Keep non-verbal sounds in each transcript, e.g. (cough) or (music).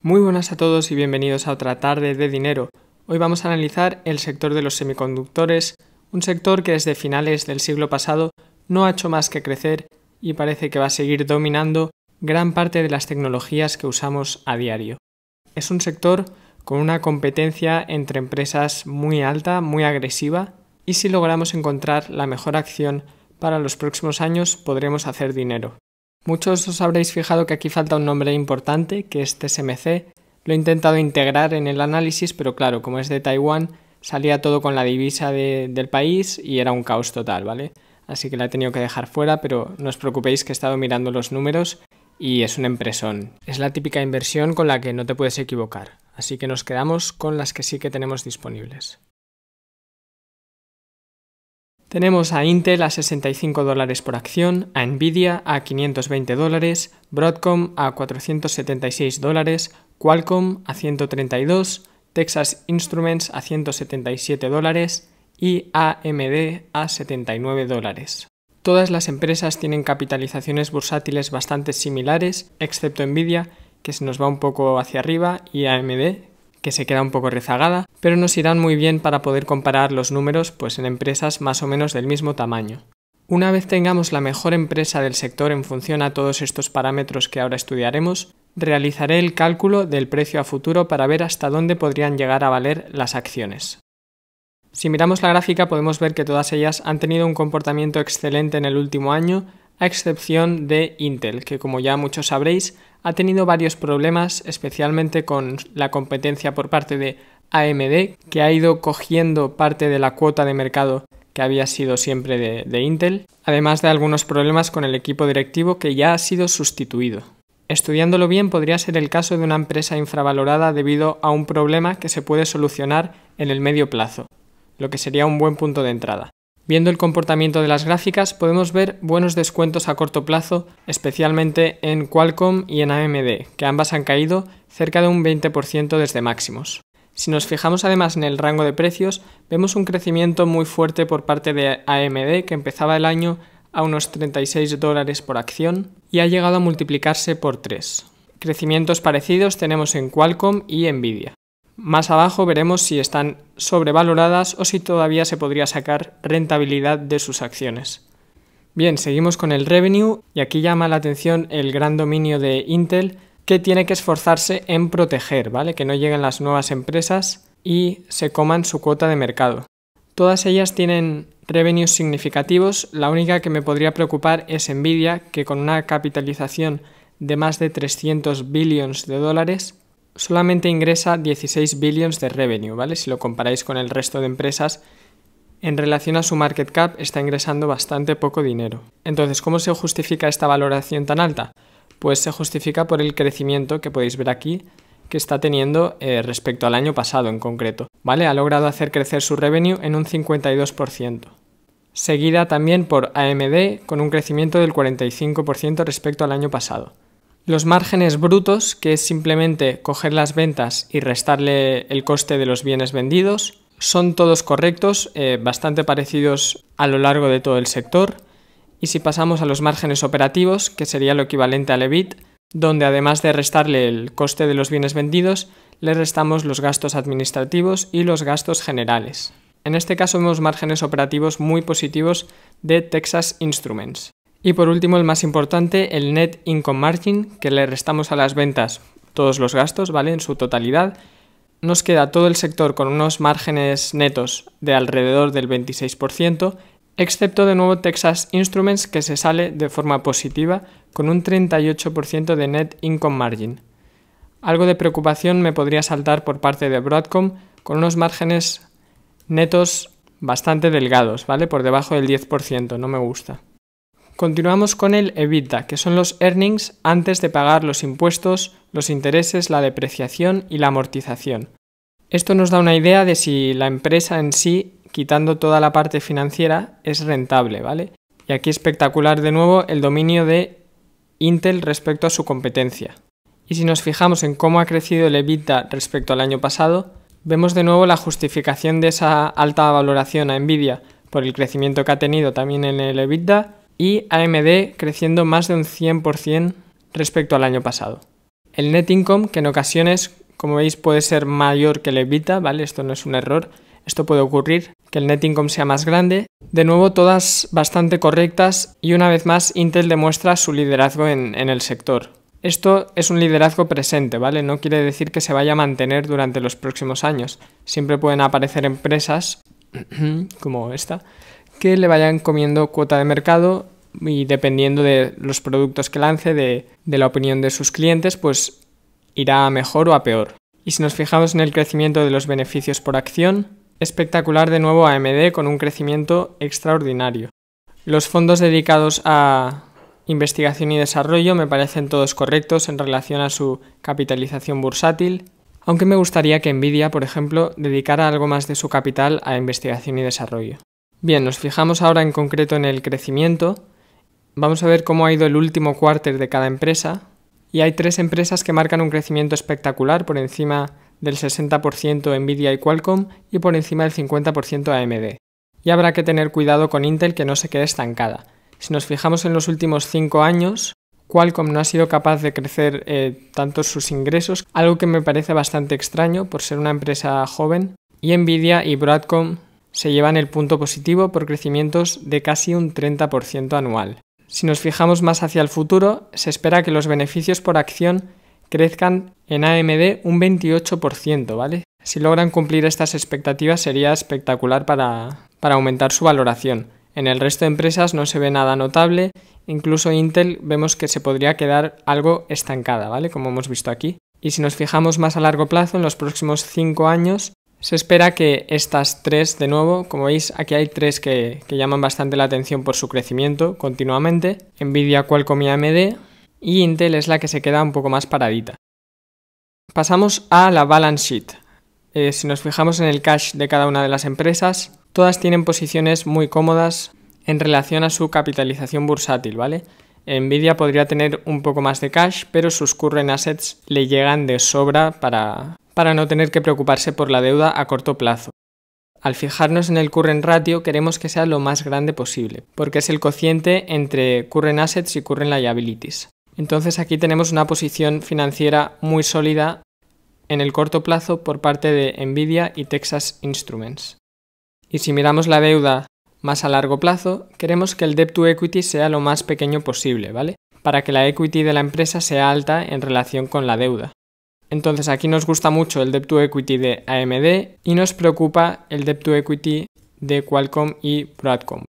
Muy buenas a todos y bienvenidos a otra tarde de dinero. Hoy vamos a analizar el sector de los semiconductores, un sector que desde finales del siglo pasado no ha hecho más que crecer y parece que va a seguir dominando gran parte de las tecnologías que usamos a diario. Es un sector con una competencia entre empresas muy alta, muy agresiva, y si logramos encontrar la mejor acción para los próximos años podremos hacer dinero. Muchos os habréis fijado que aquí falta un nombre importante, que es TSMC. Lo he intentado integrar en el análisis, pero claro, como es de Taiwán, salía todo con la divisa del país y era un caos total, ¿vale? Así que la he tenido que dejar fuera, pero no os preocupéis que he estado mirando los números y es una empresón. Es la típica inversión con la que no te puedes equivocar, así que nos quedamos con las que sí que tenemos disponibles. Tenemos a Intel a 65 dólares por acción, a Nvidia a 520 dólares, Broadcom a 476 dólares, Qualcomm a 132, Texas Instruments a 177 dólares y AMD a 79 dólares. Todas las empresas tienen capitalizaciones bursátiles bastante similares, excepto Nvidia, que se nos va un poco hacia arriba, y AMD, se queda un poco rezagada, pero nos irán muy bien para poder comparar los números pues en empresas más o menos del mismo tamaño. Una vez tengamos la mejor empresa del sector en función a todos estos parámetros que ahora estudiaremos, realizaré el cálculo del precio a futuro para ver hasta dónde podrían llegar a valer las acciones. Si miramos la gráfica podemos ver que todas ellas han tenido un comportamiento excelente en el último año, a excepción de Intel, que como ya muchos sabréis, ha tenido varios problemas, especialmente con la competencia por parte de AMD, que ha ido cogiendo parte de la cuota de mercado que había sido siempre de, Intel, además de algunos problemas con el equipo directivo que ya ha sido sustituido. Estudiándolo bien podría ser el caso de una empresa infravalorada debido a un problema que se puede solucionar en el medio plazo, lo que sería un buen punto de entrada. Viendo el comportamiento de las gráficas podemos ver buenos descuentos a corto plazo, especialmente en Qualcomm y en AMD, que ambas han caído cerca de un 20% desde máximos. Si nos fijamos además en el rango de precios, vemos un crecimiento muy fuerte por parte de AMD que empezaba el año a unos 36 dólares por acción y ha llegado a multiplicarse por 3. Crecimientos parecidos tenemos en Qualcomm y Nvidia. Más abajo veremos si están sobrevaloradas o si todavía se podría sacar rentabilidad de sus acciones. Bien, seguimos con el revenue y aquí llama la atención el gran dominio de Intel que tiene que esforzarse en proteger, ¿vale? Que no lleguen las nuevas empresas y se coman su cuota de mercado. Todas ellas tienen revenues significativos, la única que me podría preocupar es Nvidia, que con una capitalización de más de 300 billones de dólares solamente ingresa 16 billions de revenue, ¿vale? Si lo comparáis con el resto de empresas, en relación a su market cap está ingresando bastante poco dinero. Entonces, ¿cómo se justifica esta valoración tan alta? Pues se justifica por el crecimiento que podéis ver aquí que está teniendo eh, respecto al año pasado en concreto. ¿Vale? Ha logrado hacer crecer su revenue en un 52%. Seguida también por AMD con un crecimiento del 45% respecto al año pasado. Los márgenes brutos, que es simplemente coger las ventas y restarle el coste de los bienes vendidos, son todos correctos, eh, bastante parecidos a lo largo de todo el sector. Y si pasamos a los márgenes operativos, que sería lo equivalente al EBIT, donde además de restarle el coste de los bienes vendidos, le restamos los gastos administrativos y los gastos generales. En este caso vemos márgenes operativos muy positivos de Texas Instruments. Y por último, el más importante, el Net Income Margin, que le restamos a las ventas todos los gastos, ¿vale? En su totalidad. Nos queda todo el sector con unos márgenes netos de alrededor del 26%, excepto de nuevo Texas Instruments, que se sale de forma positiva con un 38% de Net Income Margin. Algo de preocupación me podría saltar por parte de Broadcom, con unos márgenes netos bastante delgados, ¿vale? Por debajo del 10%, no me gusta. Continuamos con el EBITDA, que son los earnings antes de pagar los impuestos, los intereses, la depreciación y la amortización. Esto nos da una idea de si la empresa en sí, quitando toda la parte financiera, es rentable, ¿vale? Y aquí espectacular de nuevo el dominio de Intel respecto a su competencia. Y si nos fijamos en cómo ha crecido el EBITDA respecto al año pasado, vemos de nuevo la justificación de esa alta valoración a Nvidia por el crecimiento que ha tenido también en el EBITDA y AMD creciendo más de un 100% respecto al año pasado. El net income, que en ocasiones, como veis, puede ser mayor que el EBITDA, ¿vale? Esto no es un error, esto puede ocurrir, que el net income sea más grande. De nuevo, todas bastante correctas y una vez más Intel demuestra su liderazgo en, en el sector. Esto es un liderazgo presente, ¿vale? No quiere decir que se vaya a mantener durante los próximos años. Siempre pueden aparecer empresas (clears throat) como esta que le vayan comiendo cuota de mercado y dependiendo de los productos que lance, de, la opinión de sus clientes, pues irá a mejor o a peor. Y si nos fijamos en el crecimiento de los beneficios por acción, espectacular de nuevo AMD con un crecimiento extraordinario. Los fondos dedicados a investigación y desarrollo me parecen todos correctos en relación a su capitalización bursátil, aunque me gustaría que Nvidia, por ejemplo, dedicara algo más de su capital a investigación y desarrollo. Bien, nos fijamos ahora en concreto en el crecimiento. Vamos a ver cómo ha ido el último cuarter de cada empresa. Y hay tres empresas que marcan un crecimiento espectacular por encima del 60% Nvidia y Qualcomm y por encima del 50% AMD. Y habrá que tener cuidado con Intel que no se quede estancada. Si nos fijamos en los últimos cinco años, Qualcomm no ha sido capaz de crecer eh, tanto sus ingresos, algo que me parece bastante extraño por ser una empresa joven, y Nvidia y Broadcom se llevan el punto positivo por crecimientos de casi un 30% anual. Si nos fijamos más hacia el futuro, se espera que los beneficios por acción crezcan en AMD un 28%, ¿vale? Si logran cumplir estas expectativas sería espectacular para, para aumentar su valoración. En el resto de empresas no se ve nada notable, incluso Intel vemos que se podría quedar algo estancada, ¿vale? Como hemos visto aquí. Y si nos fijamos más a largo plazo, en los próximos 5 años, se espera que estas tres, de nuevo, como veis, aquí hay tres que, llaman bastante la atención por su crecimiento continuamente. Nvidia, Qualcomm y AMD. Y Intel es la que se queda un poco más paradita. Pasamos a la balance sheet. Eh, si nos fijamos en el cash de cada una de las empresas, todas tienen posiciones muy cómodas en relación a su capitalización bursátil, ¿vale? Nvidia podría tener un poco más de cash, pero sus current assets le llegan de sobra para, para no tener que preocuparse por la deuda a corto plazo. Al fijarnos en el current ratio queremos que sea lo más grande posible, porque es el cociente entre current assets y current liabilities. Entonces aquí tenemos una posición financiera muy sólida en el corto plazo por parte de Nvidia y Texas Instruments. Y si miramos la deuda más a largo plazo, queremos que el debt to equity sea lo más pequeño posible, ¿vale? Para que la equity de la empresa sea alta en relación con la deuda. Entonces aquí nos gusta mucho el Debt to Equity de AMD y nos preocupa el Debt to Equity de Qualcomm y Broadcom.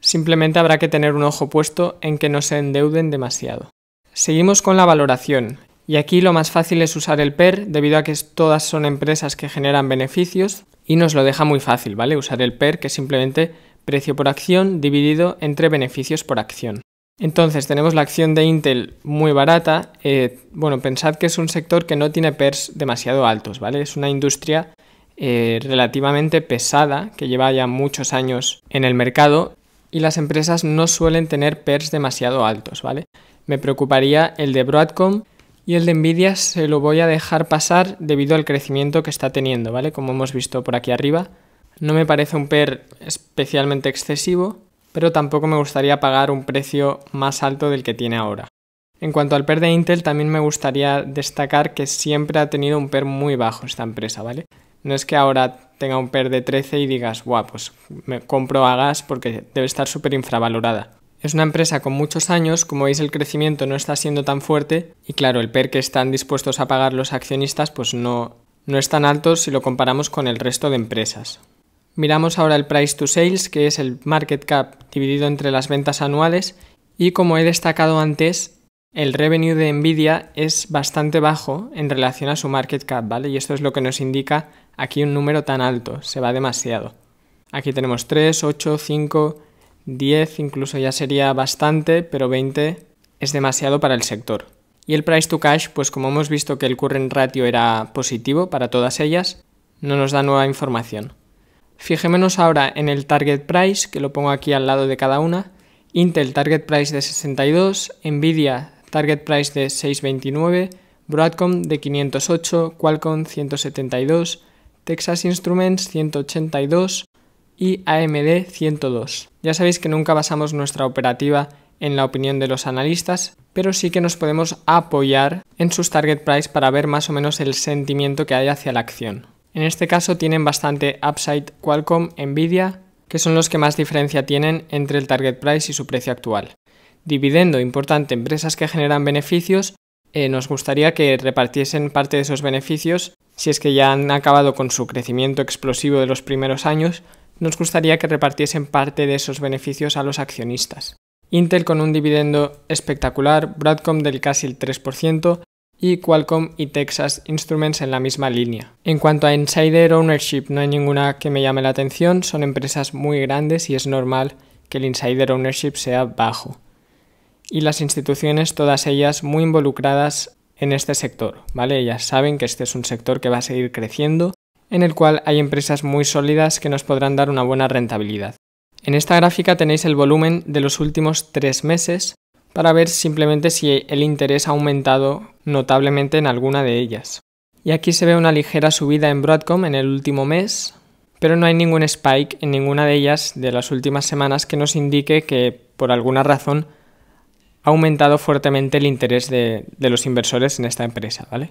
Simplemente habrá que tener un ojo puesto en que no se endeuden demasiado. Seguimos con la valoración. Y aquí lo más fácil es usar el PER debido a que todas son empresas que generan beneficios y nos lo deja muy fácil, ¿vale? Usar el PER que es simplemente precio por acción dividido entre beneficios por acción. Entonces tenemos la acción de Intel muy barata. Eh, bueno, pensad que es un sector que no tiene PERS demasiado altos, ¿vale? Es una industria eh, relativamente pesada que lleva ya muchos años en el mercado y las empresas no suelen tener PERS demasiado altos, ¿vale? Me preocuparía el de Broadcom y el de Nvidia se lo voy a dejar pasar debido al crecimiento que está teniendo, ¿vale? Como hemos visto por aquí arriba. No me parece un PER especialmente excesivo pero tampoco me gustaría pagar un precio más alto del que tiene ahora. En cuanto al PER de Intel, también me gustaría destacar que siempre ha tenido un PER muy bajo esta empresa, ¿vale? No es que ahora tenga un PER de 13 y digas, guau, pues me compro a gas porque debe estar súper infravalorada. Es una empresa con muchos años, como veis el crecimiento no está siendo tan fuerte y claro, el PER que están dispuestos a pagar los accionistas pues no, no es tan alto si lo comparamos con el resto de empresas. Miramos ahora el price to sales, que es el market cap dividido entre las ventas anuales, y como he destacado antes, el revenue de Nvidia es bastante bajo en relación a su market cap, ¿vale? Y esto es lo que nos indica aquí un número tan alto, se va demasiado. Aquí tenemos 3, 8, 5, 10, incluso ya sería bastante, pero 20 es demasiado para el sector. Y el price to cash, pues como hemos visto que el current ratio era positivo para todas ellas, no nos da nueva información. Fijémonos ahora en el target price, que lo pongo aquí al lado de cada una. Intel target price de 62, Nvidia target price de 629, Broadcom de 508, Qualcomm 172, Texas Instruments 182 y AMD 102. Ya sabéis que nunca basamos nuestra operativa en la opinión de los analistas, pero sí que nos podemos apoyar en sus target price para ver más o menos el sentimiento que hay hacia la acción. En este caso tienen bastante upside Qualcomm, Nvidia, que son los que más diferencia tienen entre el target price y su precio actual. Dividendo importante empresas que generan beneficios, eh, nos gustaría que repartiesen parte de esos beneficios, si es que ya han acabado con su crecimiento explosivo de los primeros años, nos gustaría que repartiesen parte de esos beneficios a los accionistas. Intel con un dividendo espectacular, Broadcom del casi el 3%, y Qualcomm y Texas Instruments en la misma línea. En cuanto a Insider Ownership, no hay ninguna que me llame la atención, son empresas muy grandes y es normal que el Insider Ownership sea bajo. Y las instituciones, todas ellas muy involucradas en este sector, ¿vale? Ellas saben que este es un sector que va a seguir creciendo, en el cual hay empresas muy sólidas que nos podrán dar una buena rentabilidad. En esta gráfica tenéis el volumen de los últimos tres meses para ver simplemente si el interés ha aumentado notablemente en alguna de ellas. Y aquí se ve una ligera subida en Broadcom en el último mes, pero no hay ningún spike en ninguna de ellas de las últimas semanas que nos indique que, por alguna razón, ha aumentado fuertemente el interés de, los inversores en esta empresa, ¿vale?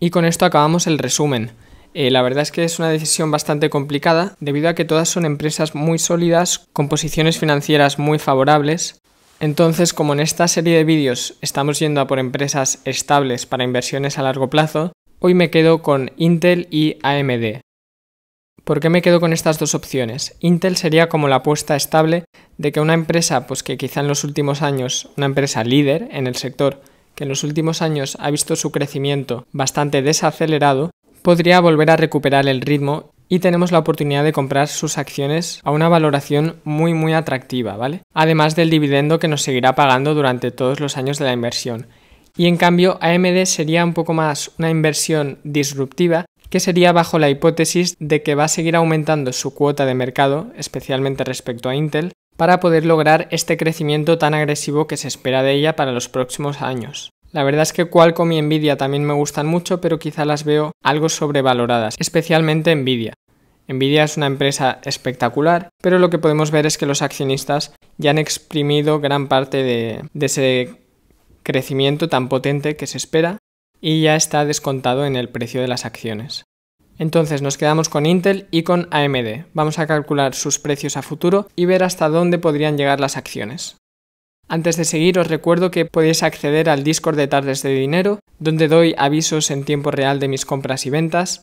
Y con esto acabamos el resumen. Eh, la verdad es que es una decisión bastante complicada, debido a que todas son empresas muy sólidas, con posiciones financieras muy favorables, entonces, como en esta serie de vídeos estamos yendo a por empresas estables para inversiones a largo plazo, hoy me quedo con Intel y AMD. ¿Por qué me quedo con estas dos opciones? Intel sería como la apuesta estable de que una empresa, pues que quizá en los últimos años, una empresa líder en el sector, que en los últimos años ha visto su crecimiento bastante desacelerado, podría volver a recuperar el ritmo y tenemos la oportunidad de comprar sus acciones a una valoración muy muy atractiva, ¿vale? Además del dividendo que nos seguirá pagando durante todos los años de la inversión. Y en cambio AMD sería un poco más una inversión disruptiva que sería bajo la hipótesis de que va a seguir aumentando su cuota de mercado, especialmente respecto a Intel, para poder lograr este crecimiento tan agresivo que se espera de ella para los próximos años. La verdad es que Qualcomm y Nvidia también me gustan mucho, pero quizá las veo algo sobrevaloradas, especialmente Nvidia. Nvidia es una empresa espectacular, pero lo que podemos ver es que los accionistas ya han exprimido gran parte de, de ese crecimiento tan potente que se espera y ya está descontado en el precio de las acciones. Entonces nos quedamos con Intel y con AMD. Vamos a calcular sus precios a futuro y ver hasta dónde podrían llegar las acciones. Antes de seguir os recuerdo que podéis acceder al Discord de Tardes de Dinero, donde doy avisos en tiempo real de mis compras y ventas.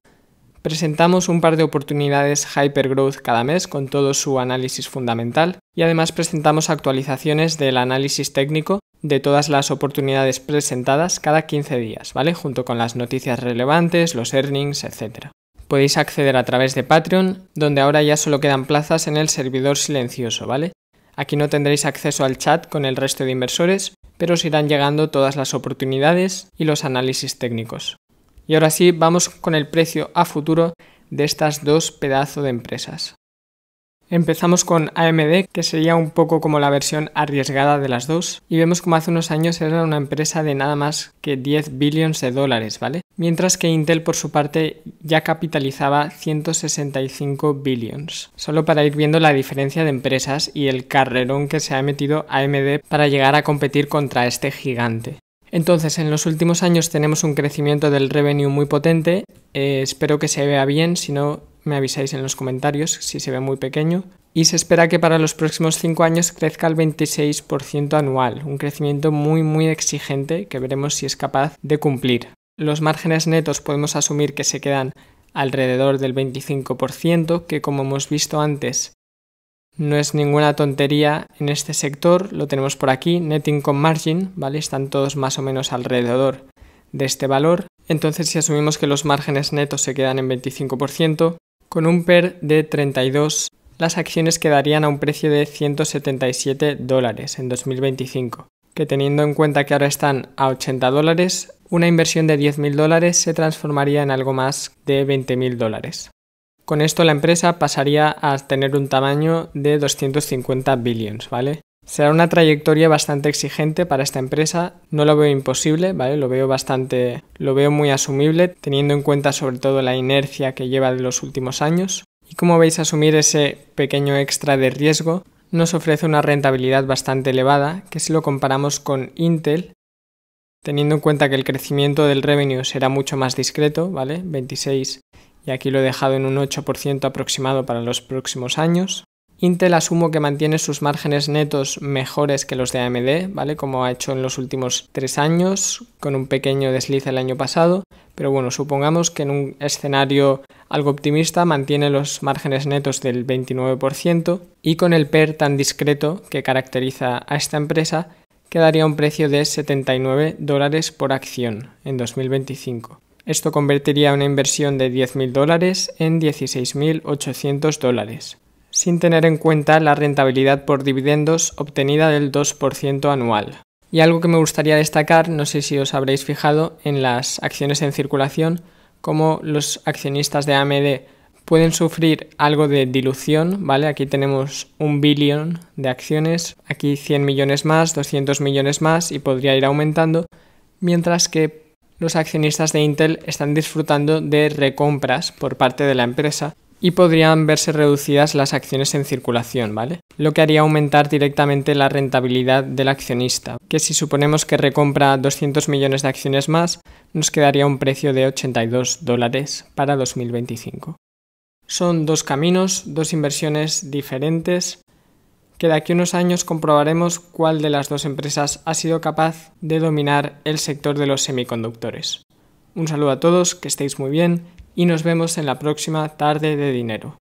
Presentamos un par de oportunidades Hypergrowth cada mes con todo su análisis fundamental y además presentamos actualizaciones del análisis técnico de todas las oportunidades presentadas cada 15 días, ¿vale? Junto con las noticias relevantes, los earnings, etc. Podéis acceder a través de Patreon, donde ahora ya solo quedan plazas en el servidor silencioso, ¿vale? Aquí no tendréis acceso al chat con el resto de inversores, pero os irán llegando todas las oportunidades y los análisis técnicos. Y ahora sí, vamos con el precio a futuro de estas dos pedazos de empresas. Empezamos con AMD, que sería un poco como la versión arriesgada de las dos, y vemos como hace unos años era una empresa de nada más que 10 billones de dólares, ¿vale? Mientras que Intel por su parte ya capitalizaba 165 billions. Solo para ir viendo la diferencia de empresas y el carrerón que se ha metido AMD para llegar a competir contra este gigante. Entonces, en los últimos años tenemos un crecimiento del revenue muy potente. Eh, espero que se vea bien, si no me avisáis en los comentarios si se ve muy pequeño, y se espera que para los próximos 5 años crezca al 26% anual, un crecimiento muy muy exigente que veremos si es capaz de cumplir. Los márgenes netos podemos asumir que se quedan alrededor del 25%, que como hemos visto antes no es ninguna tontería en este sector, lo tenemos por aquí, net income margin, ¿vale? Están todos más o menos alrededor de este valor. Entonces, si asumimos que los márgenes netos se quedan en 25%, con un PER de 32, las acciones quedarían a un precio de 177 dólares en 2025, que teniendo en cuenta que ahora están a 80 dólares, una inversión de 10.000 dólares se transformaría en algo más de 20.000 dólares. Con esto la empresa pasaría a tener un tamaño de 250 billions, ¿vale? Será una trayectoria bastante exigente para esta empresa. No lo veo imposible, ¿vale? Lo veo bastante, lo veo muy asumible, teniendo en cuenta sobre todo la inercia que lleva de los últimos años. Y como veis, asumir ese pequeño extra de riesgo nos ofrece una rentabilidad bastante elevada, que si lo comparamos con Intel, teniendo en cuenta que el crecimiento del revenue será mucho más discreto, ¿vale? 26 y aquí lo he dejado en un 8% aproximado para los próximos años. Intel asumo que mantiene sus márgenes netos mejores que los de AMD, ¿vale? Como ha hecho en los últimos tres años, con un pequeño desliz el año pasado, pero bueno, supongamos que en un escenario algo optimista mantiene los márgenes netos del 29% y con el PER tan discreto que caracteriza a esta empresa, quedaría un precio de 79 dólares por acción en 2025. Esto convertiría una inversión de 10.000 dólares en 16.800 dólares sin tener en cuenta la rentabilidad por dividendos obtenida del 2% anual. Y algo que me gustaría destacar, no sé si os habréis fijado en las acciones en circulación, como los accionistas de AMD pueden sufrir algo de dilución, ¿vale? Aquí tenemos un billón de acciones, aquí 100 millones más, 200 millones más y podría ir aumentando, mientras que los accionistas de Intel están disfrutando de recompras por parte de la empresa y podrían verse reducidas las acciones en circulación, ¿vale? Lo que haría aumentar directamente la rentabilidad del accionista, que si suponemos que recompra 200 millones de acciones más, nos quedaría un precio de 82 dólares para 2025. Son dos caminos, dos inversiones diferentes, que de aquí a unos años comprobaremos cuál de las dos empresas ha sido capaz de dominar el sector de los semiconductores. Un saludo a todos, que estéis muy bien y nos vemos en la próxima tarde de dinero.